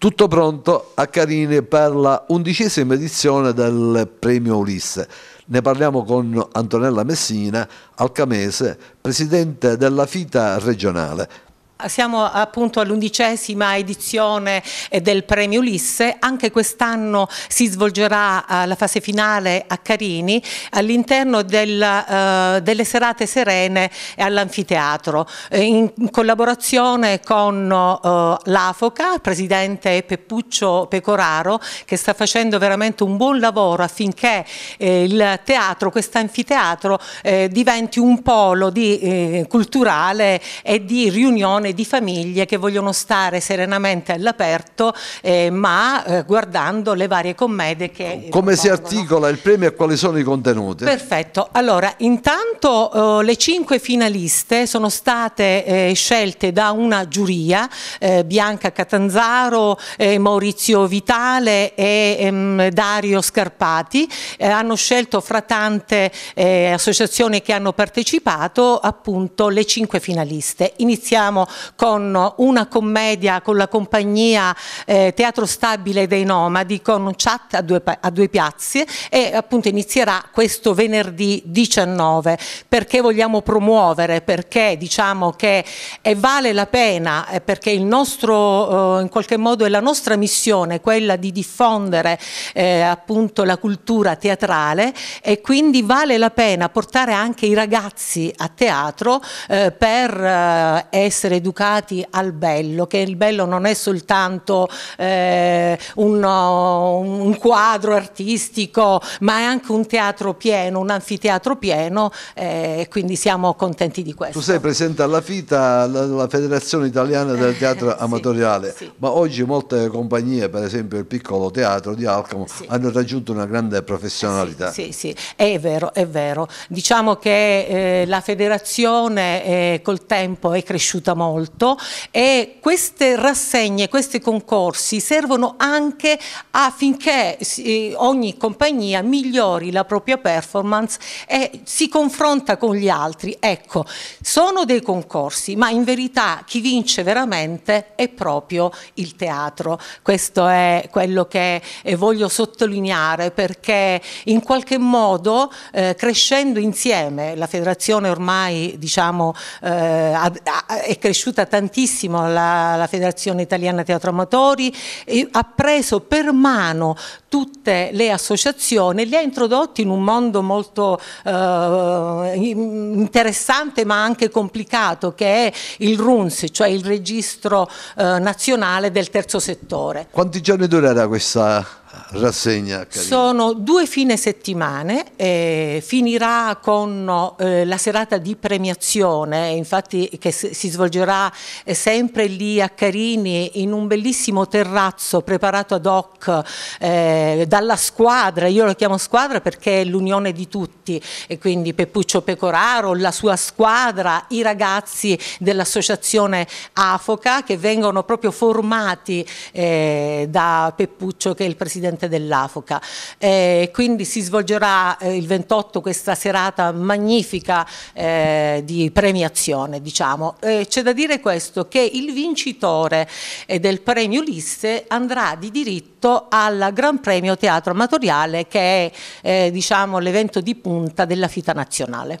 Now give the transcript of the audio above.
Tutto pronto, a Carini per la undicesima edizione del premio Ulisse. Ne parliamo con Antonella Messina, alcamese, presidente della FITA regionale siamo appunto all'undicesima edizione eh, del premio Ulisse, anche quest'anno si svolgerà eh, la fase finale a Carini all'interno del, uh, delle serate serene all'anfiteatro in collaborazione con uh, l'AFOCA, presidente Peppuccio Pecoraro che sta facendo veramente un buon lavoro affinché eh, il teatro, quest'anfiteatro eh, diventi un polo di, eh, culturale e di riunione milione di famiglie che vogliono stare serenamente all'aperto eh, ma eh, guardando le varie commedie che... Come si articola il premio e quali sono i contenuti? Perfetto, allora intanto eh, le cinque finaliste sono state eh, scelte da una giuria, eh, Bianca Catanzaro, eh, Maurizio Vitale e ehm, Dario Scarpati, hanno scelto fra tante associazioni che hanno partecipato appunto le cinque finaliste. Iniziamo con una commedia con la compagnia eh, Teatro Stabile dei Nomadi con un chat a due, a due piazze e appunto inizierà questo venerdì 19 perché vogliamo promuovere, perché diciamo che vale la pena, eh, perché il nostro eh, in qualche modo è la nostra missione quella di diffondere eh, appunto la cultura teatrale e quindi vale la pena portare anche i ragazzi a teatro eh, per eh, essere educati al bello, che il bello non è soltanto eh, un, uh, un, quadro artistico, ma è anche un teatro pieno, un anfiteatro pieno eh, e eh, quindi siamo contenti di questo. Tu sei presente alla FITA, la, la Federazione Italiana del Teatro Amatoriale, sì, ma oggi molte compagnie, per esempio il piccolo teatro di Alcamo, sì. hanno raggiunto una grande professionalità. Sì, sì, è vero, è vero. Diciamo che eh, la federazione eh, col tempo è cresciuta molto molto e queste rassegne, questi concorsi servono anche affinché eh, ogni compagnia migliori la propria performance e si confronta con gli altri. Ecco, sono dei concorsi, ma in verità chi vince veramente è proprio il teatro. Questo è quello che eh, voglio sottolineare perché in qualche modo eh, crescendo insieme, la federazione ormai diciamo, eh, è cresciuta cresciuta tantissimo la, la Federazione Italiana Teatro Amatori, ha preso per mano tutte le associazioni, li ha introdotti in un mondo molto eh, interessante ma anche complicato che è il RUNS, cioè il Registro eh, Nazionale del Terzo Settore. Quanti giorni durerà questa rassegna. Carina. Sono due fine settimane, eh, finirà con eh, la serata di premiazione, eh, infatti che si svolgerà eh, sempre lì a Carini in un bellissimo terrazzo preparato ad hoc eh, dalla squadra, io lo chiamo squadra perché è l'unione di tutti e quindi Peppuccio Pecoraro, la sua squadra, i ragazzi dell'associazione AFOCA che vengono proprio formati eh, da Peppuccio che è il presidente presidente dell'AFOCA. Eh, quindi si svolgerà eh, il 28 questa serata magnifica eh, di premiazione. Diciamo. Eh, c'è da dire questo, che il vincitore eh, del premio Ulisse andrà di diritto al Gran Premio Teatro Amatoriale che è eh, diciamo, l'evento di punta della FITA nazionale.